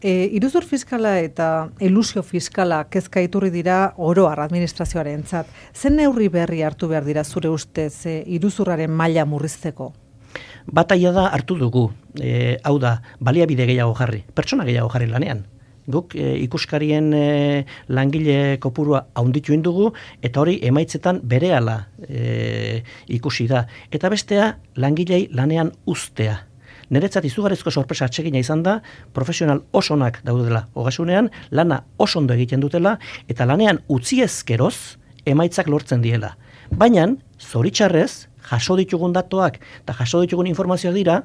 E, iruzur fiskala eta ilusio fiskala kezka iturri dira oroar administrazioaren zat. Zen neurri berri hartu behar dira zure ustez e, iruzurraren maila murrizteko? Bataia da hartu dugu, e, hau da, baliabide gehiago jarri, pertsona gehiago jarri lanean. Guk e, ikuskarien e, langile kopurua haunditu indugu, eta hori emaitzetan bereala e, ikusi da. Eta bestea, langilei lanean ustea niretzat izugarrizko sorpresa atsegina izan da, profesional osonak daudela hogasunean, lana osondo egiten dutela, eta lanean utzi ezkeroz emaitzak lortzen diela. Baina, zoritxarrez, jaso ditugun datuak eta jaso ditugun informazioa dira,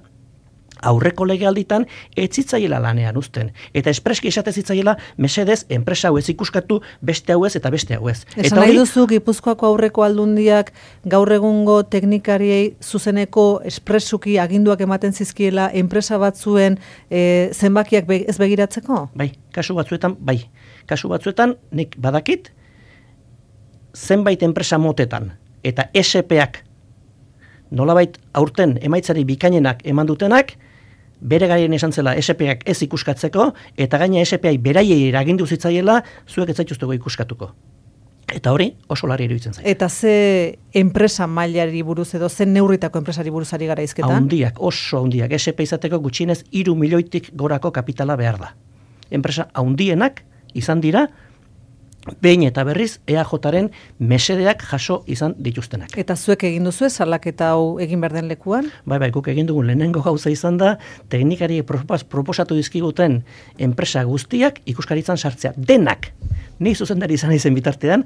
aurreko legealditan etzitzaiela lanean uzten. Eta espreski esate zitzaiela, mesedez, enpresa hauez ikuskatu, beste hauez eta beste hauez. ez. eta nahi duzu, Gipuzkoako aurreko aldundiak gaur egungo teknikariei zuzeneko espresuki aginduak ematen zizkiela enpresa batzuen eh, zenbakiak ez begiratzeko? Bai, kasu batzuetan, bai. Kasu batzuetan, nik badakit, zenbait enpresa motetan, eta SP-ak nolabait aurten emaitzari bikainenak eman dutenak, bere garen izan zela SPAk ez ikuskatzeko, eta gaina SPAi beraiei eragindu zitzaiela, zuek ez ikuskatuko. Eta hori, oso lari hiru zen. Eta ze enpresa mailari buruz edo, zen neurritako enpresari buruzari gara izketan? Haundiak, oso haundiak, SP izateko gutxinez, iru milioitik gorako kapitala behar da. Enpresa haundienak, izan dira, behin eta berriz EAJaren mesedeak jaso izan dituztenak. Eta zuek egin duzu ez eta hau egin berden lekuan? Bai, bai, guk egin dugun lehenengo gauza izan da teknikari proposatu dizkiguten enpresa guztiak ikuskaritzan sartzea. Denak. Ni zuzendari izan izen bitartean